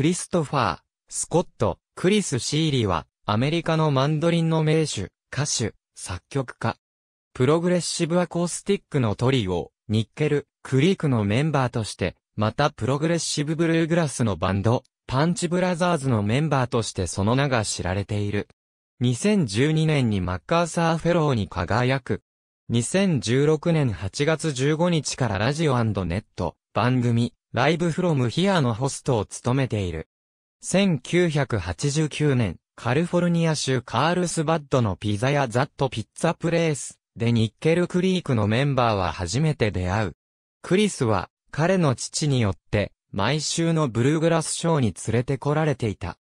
クリストファー、スコット、クリス・シーリーは、アメリカのマンドリンの名手、歌手、作曲家。プログレッシブアコースティックのトリオ、ニッケル、クリークのメンバーとして、またプログレッシブブルーグラスのバンド、パンチブラザーズのメンバーとしてその名が知られている。2012年にマッカーサーフェローに輝く。2016年8月15日からラジオネット番組、ライブフロムヒアのホストを務めている。1989年、カルフォルニア州カールスバッドのピザ屋ザットピッツァプレイスでニッケルクリークのメンバーは初めて出会う。クリスは彼の父によって毎週のブルーグラスショーに連れてこられていた。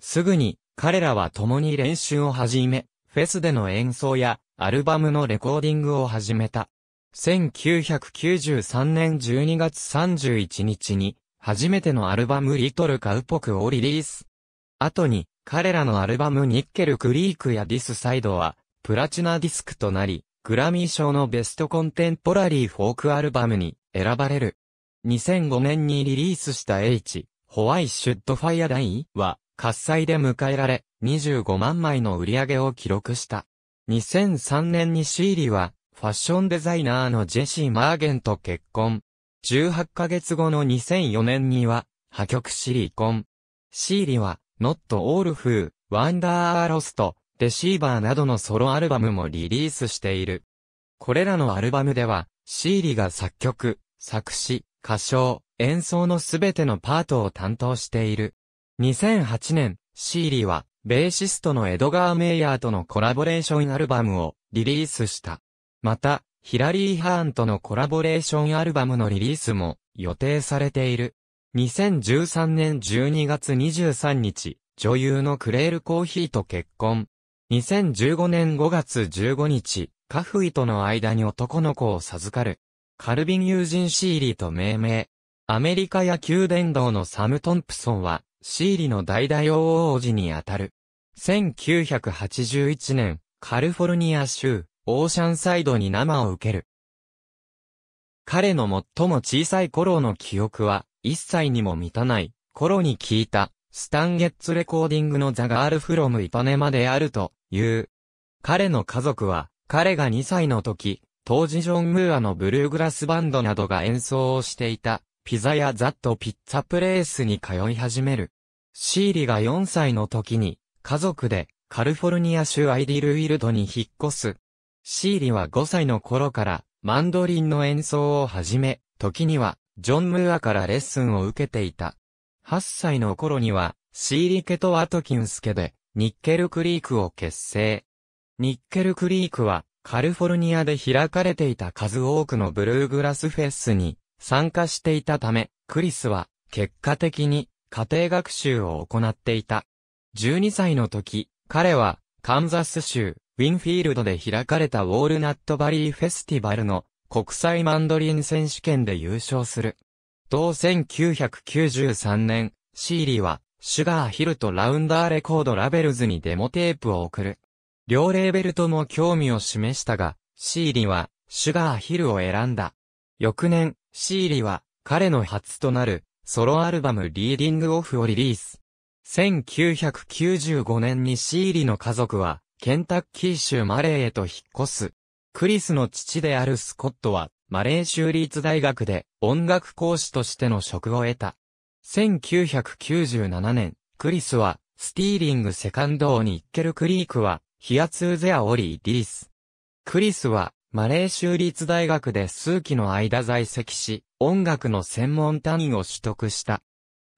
すぐに彼らは共に練習を始め、フェスでの演奏やアルバムのレコーディングを始めた。1993年12月31日に、初めてのアルバムリトルカウポクをリリース。後に、彼らのアルバムニッケルクリークやディスサイドは、プラチナディスクとなり、グラミー賞のベストコンテンポラリーフォークアルバムに選ばれる。2005年にリリースした H、ホワイシュッドファイアダイは、喝采で迎えられ、25万枚の売り上げを記録した。2003年にシーリは、ファッションデザイナーのジェシー・マーゲンと結婚。18ヶ月後の2004年には、破局シリコン。シーリは、Not All Who, Wonder a r Lost, e シーバーなどのソロアルバムもリリースしている。これらのアルバムでは、シーリが作曲、作詞、歌唱、演奏のすべてのパートを担当している。2008年、シーリは、ベーシストのエドガー・メイヤーとのコラボレーションアルバムをリリースした。また、ヒラリー・ハーンとのコラボレーションアルバムのリリースも予定されている。2013年12月23日、女優のクレール・コーヒーと結婚。2015年5月15日、カフイとの間に男の子を授かる。カルビン・ユージン・シーリーと命名。アメリカ野球殿堂のサム・トンプソンは、シーリの代打王王子にあたる。1981年、カルフォルニア州、オーシャンサイドに生を受ける。彼の最も小さい頃の記憶は、一歳にも満たない頃に聞いた、スタンゲッツレコーディングのザガールフロムイパネマであるという。彼の家族は、彼が2歳の時、当時ジョン・ムーアのブルーグラスバンドなどが演奏をしていた、ピザやザットピッツァプレースに通い始める。シーリが4歳の時に、家族で、カルフォルニア州アイディルウィルドに引っ越す。シーリは5歳の頃からマンドリンの演奏を始め、時にはジョン・ムーアからレッスンを受けていた。8歳の頃にはシーリ家とアトキンス家でニッケルクリークを結成。ニッケルクリークはカルフォルニアで開かれていた数多くのブルーグラスフェスに参加していたため、クリスは結果的に家庭学習を行っていた。12歳の時、彼はカンザス州ウィンフィールドで開かれたウォールナットバリーフェスティバルの国際マンドリン選手権で優勝する。同1993年、シーリーは、シュガーヒルとラウンダーレコードラベルズにデモテープを送る。両レーベルとも興味を示したが、シーリーは、シュガーヒルを選んだ。翌年、シーリーは、彼の初となる、ソロアルバムリーディングオフをリリース。1995年にシーリーの家族は、ケンタッキー州マレーへと引っ越す。クリスの父であるスコットは、マレー州立大学で音楽講師としての職を得た。1997年、クリスは、スティーリングセカンド王ニッケルクリークは、ヒアツーゼアオリーディリス。クリスは、マレー州立大学で数期の間在籍し、音楽の専門単位を取得した。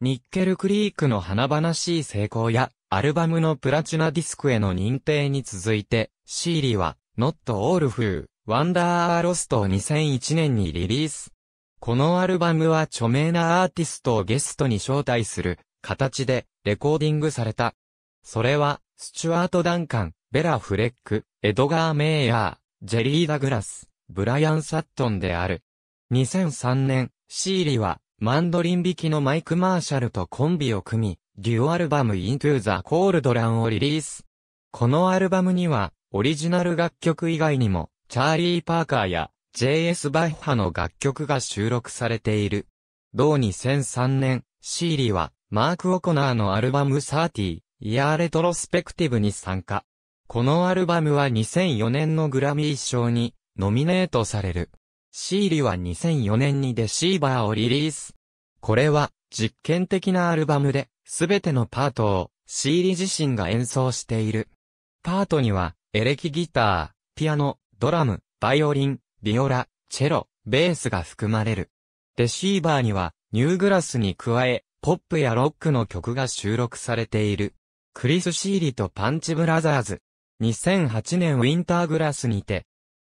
ニッケルクリークの華々しい成功や、アルバムのプラチナディスクへの認定に続いて、シーリーは、Not All f o o Wonder Are Lost を2001年にリリース。このアルバムは著名なアーティストをゲストに招待する形でレコーディングされた。それは、スチュワート・ダンカン、ベラ・フレック、エドガー・メイヤー、ジェリー・ダグラス、ブライアン・サットンである。2003年、シーリーは、マンドリン弾きのマイク・マーシャルとコンビを組み、デュオアルバム Into the Cold Run をリリース。このアルバムには、オリジナル楽曲以外にも、チャーリー・パーカーや J.S. バッハの楽曲が収録されている。同2003年、シーリは、マーク・オコナーのアルバム30、イヤーレトロスペクティブに参加。このアルバムは2004年のグラミー賞にノミネートされる。シーリは2004年にデシーバーをリリース。これは実験的なアルバムで、すべてのパートを、シーリ自身が演奏している。パートには、エレキギター、ピアノ、ドラム、バイオリン、ビオラ、チェロ、ベースが含まれる。レシーバーには、ニューグラスに加え、ポップやロックの曲が収録されている。クリス・シーリとパンチブラザーズ。2008年ウィンターグラスにて。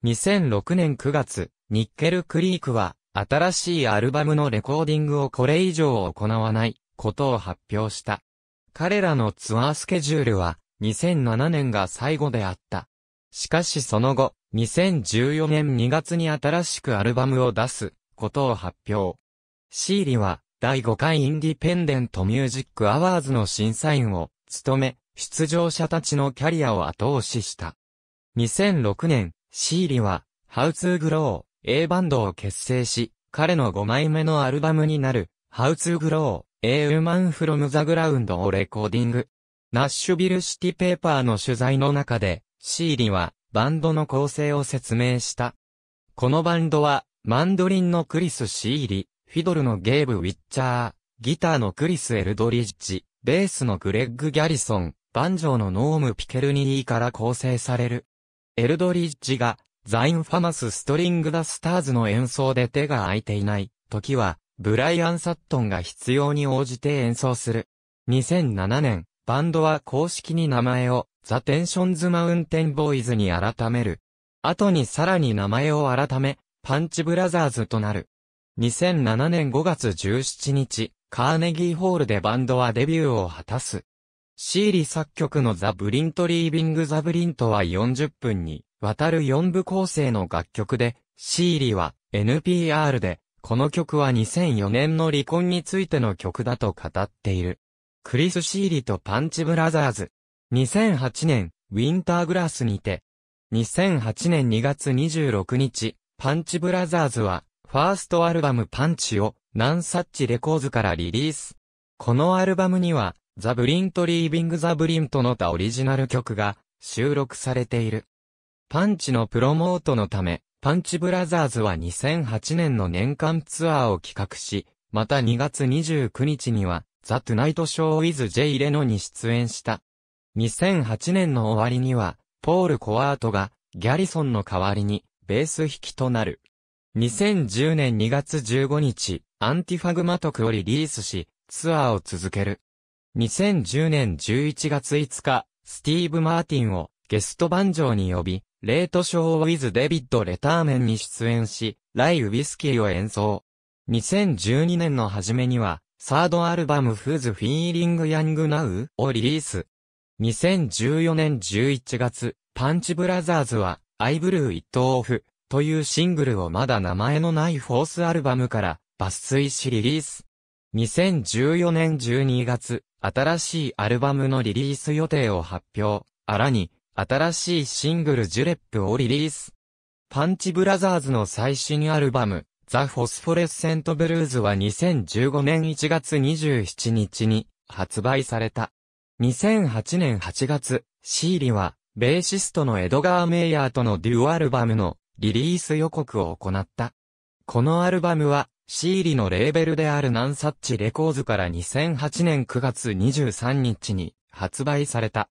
2006年9月、ニッケル・クリークは、新しいアルバムのレコーディングをこれ以上行わないことを発表した。彼らのツアースケジュールは2007年が最後であった。しかしその後、2014年2月に新しくアルバムを出すことを発表。シーリは第5回インディペンデントミュージックアワーズの審査員を務め、出場者たちのキャリアを後押しした。2006年、シーリは、ハウツーグロー。A バンドを結成し、彼の5枚目のアルバムになる、How to Grow, A Human from the Ground をレコーディング。ナッシュビルシティペーパーの取材の中で、シーリは、バンドの構成を説明した。このバンドは、マンドリンのクリス・シーリ、フィドルのゲーブ・ウィッチャー、ギターのクリス・エルドリッジ、ベースのグレッグ・ギャリソン、バンジョーのノーム・ピケルニーから構成される。エルドリッジがザインファマスストリングダスターズの演奏で手が空いていない時は、ブライアン・サットンが必要に応じて演奏する。2007年、バンドは公式に名前を、ザ・テンションズ・マウンテン・ボーイズに改める。後にさらに名前を改め、パンチブラザーズとなる。2007年5月17日、カーネギーホールでバンドはデビューを果たす。シーリ作曲のザ・ブリント・リービング・ザ・ブリントは40分に渡る四部構成の楽曲で、シーリは NPR で、この曲は2004年の離婚についての曲だと語っている。クリス・シーリとパンチブラザーズ。2008年、ウィンターグラスにて。2008年2月26日、パンチブラザーズは、ファーストアルバムパンチを、ナンサッチレコーズからリリース。このアルバムには、ザ・ブリント・リービング・ザ・ブリントのたオリジナル曲が収録されている。パンチのプロモートのため、パンチブラザーズは2008年の年間ツアーを企画し、また2月29日には、ザ・トゥナイト・ショー・ウィズ・ジェイ・レノに出演した。2008年の終わりには、ポール・コワートが、ギャリソンの代わりに、ベース弾きとなる。2010年2月15日、アンティファグマトクをリリースし、ツアーを続ける。2010年11月5日、スティーブ・マーティンをゲストバンジョーに呼び、レートショーウィズ・デビッド・レターメンに出演し、ライ・ウィスキーを演奏。2012年の初めには、サードアルバム Who's Feeling Young Now? をリリース。2014年11月、パンチブラザーズは、I b l e ー。It Off というシングルをまだ名前のないフォースアルバムから抜粋しリリース。2014年12月、新しいアルバムのリリース予定を発表。あらに、新しいシングルジュレップをリリース。パンチブラザーズの最新アルバム、ザ・フォスフォレッセント・ブルーズは2015年1月27日に発売された。2008年8月、シーリは、ベーシストのエドガー・メイヤーとのデュオアルバムのリリース予告を行った。このアルバムは、シーリのレーベルであるナンサッチレコーズから2008年9月23日に発売された。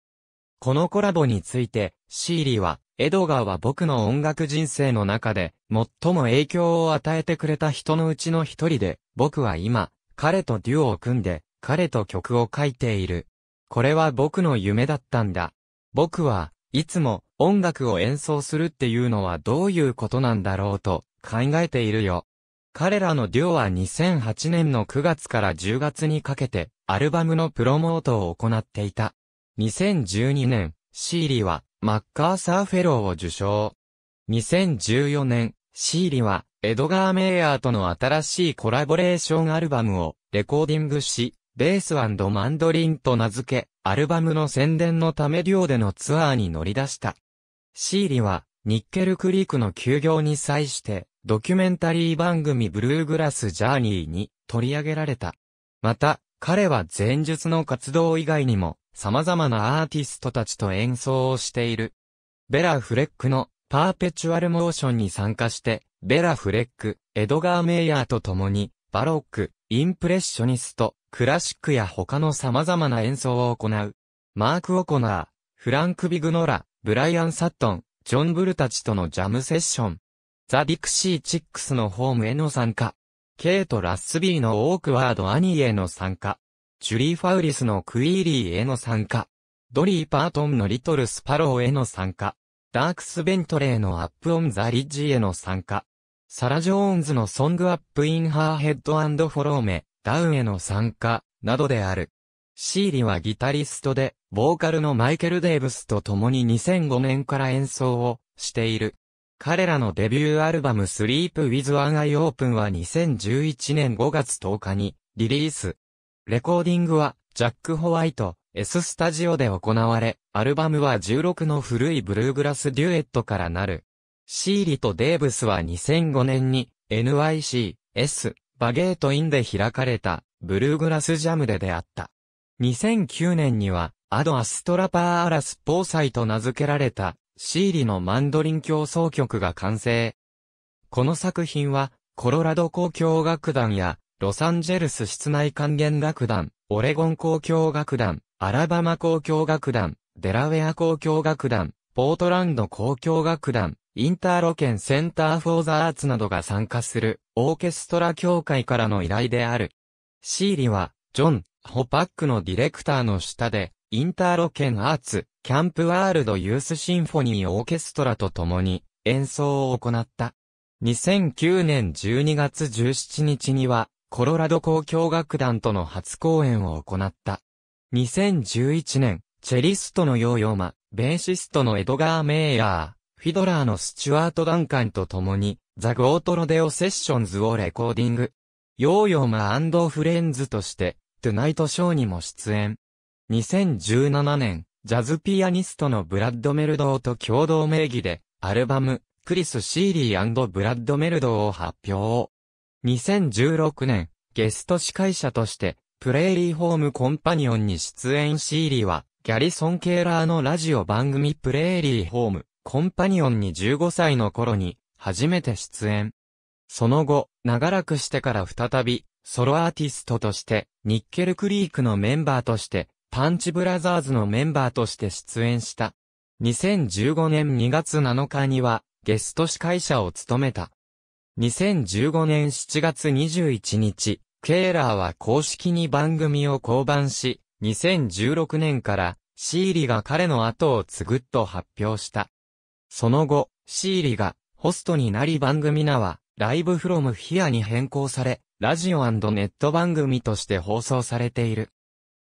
このコラボについて、シーリーは、エドガーは僕の音楽人生の中で、最も影響を与えてくれた人のうちの一人で、僕は今、彼とデュオを組んで、彼と曲を書いている。これは僕の夢だったんだ。僕は、いつも、音楽を演奏するっていうのはどういうことなんだろうと、考えているよ。彼らのデュオは2008年の9月から10月にかけて、アルバムのプロモートを行っていた。2012年、シーリは、マッカーサーフェローを受賞。2014年、シーリは、エドガー・メイヤーとの新しいコラボレーションアルバムをレコーディングし、ベースマンドリンと名付け、アルバムの宣伝のため寮でのツアーに乗り出した。シーリは、ニッケルクリークの休業に際して、ドキュメンタリー番組ブルーグラスジャーニーに取り上げられた。また、彼は前述の活動以外にも、様々なアーティストたちと演奏をしている。ベラ・フレックのパーペチュアル・モーションに参加して、ベラ・フレック、エドガー・メイヤーと共に、バロック、インプレッショニスト、クラシックや他の様々な演奏を行う。マーク・オコナー、フランク・ビグノラ、ブライアン・サットン、ジョン・ブルたちとのジャムセッション。ザ・ディクシー・チックスのホームへの参加。ケイト・ラッスビーのオークワード・アニーへの参加。ジュリー・ファウリスのクイーリーへの参加。ドリー・パートンのリトル・スパローへの参加。ダークス・ベントレーのアップ・オン・ザ・リッジへの参加。サラ・ジョーンズのソング・アップ・イン・ハー・ヘッド・アンド・フォローメ、ダウンへの参加、などである。シーリはギタリストで、ボーカルのマイケル・デーブスと共に2005年から演奏をしている。彼らのデビューアルバム Sleep with ア n オ Eye Open は2011年5月10日にリリース。レコーディングは、ジャック・ホワイト、S スタジオで行われ、アルバムは16の古いブルーグラスデュエットからなる。シーリとデーブスは2005年に、NYC、S、バゲートインで開かれた、ブルーグラスジャムで出会った。2009年には、アドアストラパーアラスポーサイと名付けられた、シーリのマンドリン競争曲が完成。この作品は、コロラド交響楽団や、ロサンゼルス室内管弦楽団、オレゴン交響楽団、アラバマ交響楽団、デラウェア交響楽団、ポートランド交響楽団、インターロケンセンターフォーザアーツなどが参加するオーケストラ協会からの依頼である。シーリは、ジョン・ホパックのディレクターの下で、インターロケンアーツ、キャンプワールドユースシンフォニーオーケストラと共に演奏を行った。2009年12月17日には、コロラド交響楽団との初公演を行った。2011年、チェリストのヨーヨーマ、ベーシストのエドガー・メイヤー、フィドラーのスチュワート・ダンカンと共に、ザ・ゴート・ロデオ・セッションズをレコーディング。ヨーヨーマフレンズとして、トゥナイトショーにも出演。2017年、ジャズピアニストのブラッド・メルドーと共同名義で、アルバム、クリス・シーリーブラッド・メルドーを発表。2016年、ゲスト司会者として、プレーリーホームコンパニオンに出演シーリーは、ギャリソン・ケーラーのラジオ番組プレーリーホーム、コンパニオンに15歳の頃に、初めて出演。その後、長らくしてから再び、ソロアーティストとして、ニッケルクリークのメンバーとして、パンチブラザーズのメンバーとして出演した。2015年2月7日には、ゲスト司会者を務めた。2015年7月21日、ケーラーは公式に番組を降板し、2016年からシーリが彼の後を継ぐと発表した。その後、シーリがホストになり番組名はライブフロムヒアに変更され、ラジオネット番組として放送されている。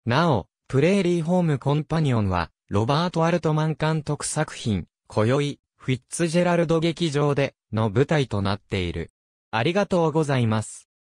なお、プレーリーホームコンパニオンは、ロバート・アルトマン監督作品、今宵、フィッツジェラルド劇場での舞台となっている。ありがとうございます。